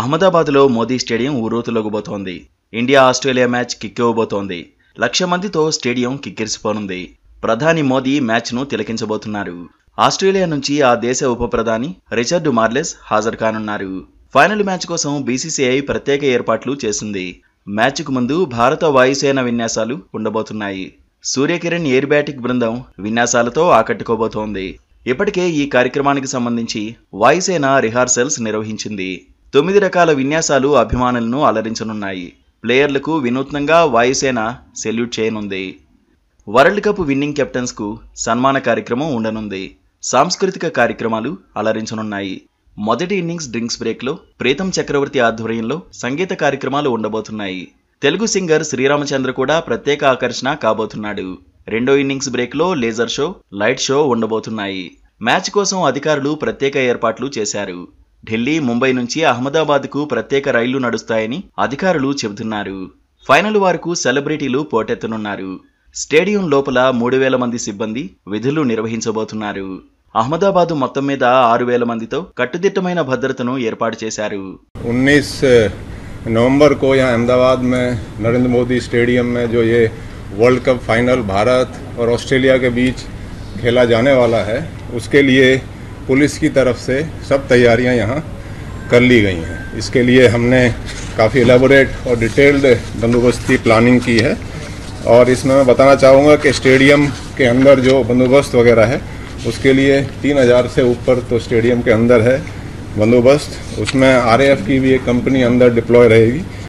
అహ్మదాబాద్లో మోదీ స్టేడియం ఊరూతలోగబోతోంది India Australia match కిక్కివ్వబోతోంది లక్ష మందితో స్టేడియం కిక్కిరిసిపోనుంది ప్రధాని మోదీ మ్యాచ్ను తిలకించబోతున్నారు ఆస్ట్రేలియా నుంచి ఆ దేశ ఉప ప్రధాని రిచర్డ్ మార్లెస్ హాజరు కానున్నారు ఫైనల్ మ్యాచ్ కోసం బీసీసీఐ ప్రత్యేక ఏర్పాట్లు చేసింది మ్యాచ్కు ముందు భారత వాయుసేన విన్యాసాలు ఉండబోతున్నాయి సూర్యకిరణ్ ఎయిర్బ్యాటిక్ బృందం విన్యాసాలతో ఆకట్టుకోబోతోంది ఇప్పటికే ఈ కార్యక్రమానికి సంబంధించి వాయుసేన రిహార్సల్స్ నిర్వహించింది తొమ్మిది రకాల విన్యాసాలు అభిమానులను అలరించనున్నాయి ప్లేయర్లకు వినూత్నంగా వాయుసేన సెల్యూట్ చేయనుంది వరల్డ్ కప్ విన్నింగ్ కెప్టెన్స్కు సన్మాన కార్యక్రమం ఉండనుంది సాంస్కృతిక కార్యక్రమాలు అలరించనున్నాయి మొదటి ఇన్నింగ్స్ డ్రింక్స్ బ్రేక్లో ప్రీతం చక్రవర్తి ఆధ్వర్యంలో సంగీత కార్యక్రమాలు ఉండబోతున్నాయి తెలుగు సింగర్ శ్రీరామచంద్ర కూడా ప్రత్యేక ఆకర్షణ కాబోతున్నాడు రెండో ఇన్నింగ్స్ బ్రేక్లో లేజర్ షో లైట్ షో ఉండబోతున్నాయి మ్యాచ్ కోసం అధికారులు ప్రత్యేక ఏర్పాట్లు చేశారు ఢిల్లీ ముంబై నుంచి అహ్మదాబాద్కు ప్రత్యేక రైళ్లు నడుస్తాయని అధికారులు చెబుతున్నారు ఫైనల్ వారకు సెలబ్రిటీలు పోటెత్తనున్నారు స్టేడియం లోపల మూడు వేల మంది సిబ్బంది విధులు నిర్వహించబోతున్నారు అహ్మదాబాదు మొత్తం మీద ఆరు వేల మందితో కట్టుదిట్టమైన భద్రతను ఏర్పాటు చేశారు ఉన్నీస్ నవంబర్ కో యా అహ్మదాబాద్ మే నరేంద్ర మోదీ స్టేడియం మే జో ఏ world cup final Bharat Australia కే బీచ్ ఖేలా జానే जाने वाला है पुलिस की तरफ से सब तैयारियां यहाँ कर ली गई हैं इसके लिए हमने काफ़ी एलेबोरेट और डिटेल्ड बंदोबस्ती प्लानिंग की है और इसमें मैं बताना चाहूँगा कि स्टेडियम के अंदर जो बंदोबस्त वगैरह है उसके लिए तीन हज़ार से ऊपर तो स्टेडियम के अंदर है बंदोबस्त उसमें आरएएफ की भी एक कंपनी अंदर डिप्लॉय रहेगी